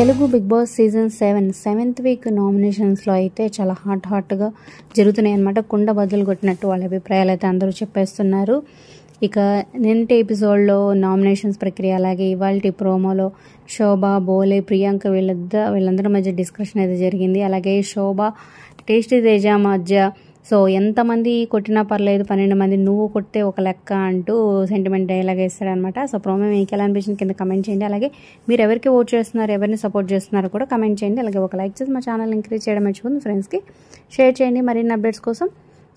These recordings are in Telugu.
Telugu Bigg Boss season seven seventh week నామినేషన్స్లో అయితే చాలా హాట్ హాట్గా జరుగుతున్నాయి అనమాట కుండ బదులు కొట్టినట్టు వాళ్ళ అభిప్రాయాలు అయితే అందరూ చెప్పేస్తున్నారు ఇక నిన్నటి ఎపిసోడ్లో నామినేషన్స్ ప్రక్రియ అలాగే ఇవాళ ప్రోమోలో శోభ బోలే ప్రియాంక వీళ్ళద్ద వీళ్ళందరి మధ్య డిస్కషన్ అయితే జరిగింది అలాగే శోభ టేస్టీ తేజ మధ్య సో ఎంతమంది కొట్టినా పర్లేదు పన్నెండు మంది నువ్వు కొడితే ఒక లెక్క అంటూ సెంటిమెంట్ డైలాగ్ వేస్తాడనమాట సో ప్రోమో మీకు ఎలా అనిపించింది కింద కమెంట్ చేయండి అలాగే మీరు ఎవరికి ఓట్ చేస్తున్నారు ఎవరిని సపోర్ట్ చేస్తున్నారో కూడా కమెంట్ చేయండి అలాగే ఒక లైక్ చేసి మా ఛానల్ ఎంకరేజ్ చేయడం మర్చిపోతుంది ఫ్రెండ్స్కి షేర్ చేయండి మరిన్ని అప్డేట్స్ కోసం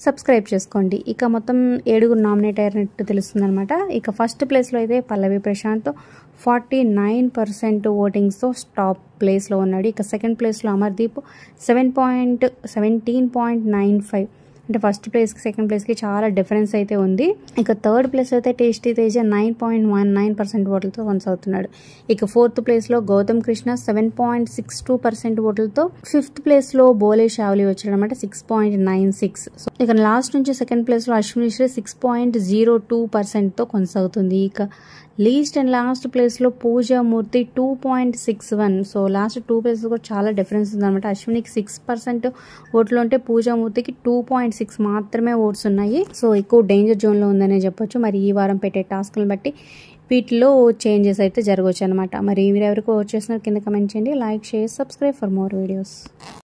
సబ్స్క్రైబ్ చేసుకోండి ఇక మొత్తం ఏడుగురు నామినేట్ అయినట్టు తెలుస్తుందనమాట ఇక ఫస్ట్ ప్లేస్లో అయితే Pallavi Prashanth forty nine percent ఓటింగ్స్తో టాప్ ప్లేస్లో ఉన్నాడు ఇక సెకండ్ ప్లేస్లో Amardeep seven point seventeen point nine five అంటే ఫస్ట్ ప్లేస్కి సెకండ్ ప్లేస్కి చాలా డిఫరెన్స్ అయితే ఉంది ఇక థర్డ్ ప్లేస్ అయితే tasty Teja nine point one nine percent ఓట్లతో కొనసాగుతున్నాడు ఇక ఫోర్త్ ప్లేస్లో Gautham Krishna seven point six two percent ఓట్లతో ఫిఫ్త్ ప్లేస్లో బోలే షావలి వచ్చాడు అనమాట six point nine six so ఇక లాస్ట్ నుంచి సెకండ్ ప్లేస్లో Ashwini Sri six point zero two పర్సెంట్తో కొనసాగుతుంది ఇక లీస్ట్ అండ్ లాస్ట్ ప్లేస్లో Pooja Murthy two point six one so last two place కూడా చాలా డిఫరెన్స్ ఉందన్నమాట అశ్విని సిక్స్ పర్సెంట్ ఓట్లు ఉంటే పూజామూర్తికి టూ పాయింట్ సిక్స్ మాత్రమే ఓట్స్ ఉన్నాయి సో ఎక్కువ డేంజర్ జోన్లో ఉందనే చెప్పొచ్చు మరి ఈ వారం పెట్టే టాస్క్లను బట్టి వీటిలో చేంజెస్ అయితే జరగవచ్చు అనమాట మరి మీరు ఎవరికి ఓట్ చేస్తున్నారు కింద కమెంట్ చేయండి like share subscribe for more videos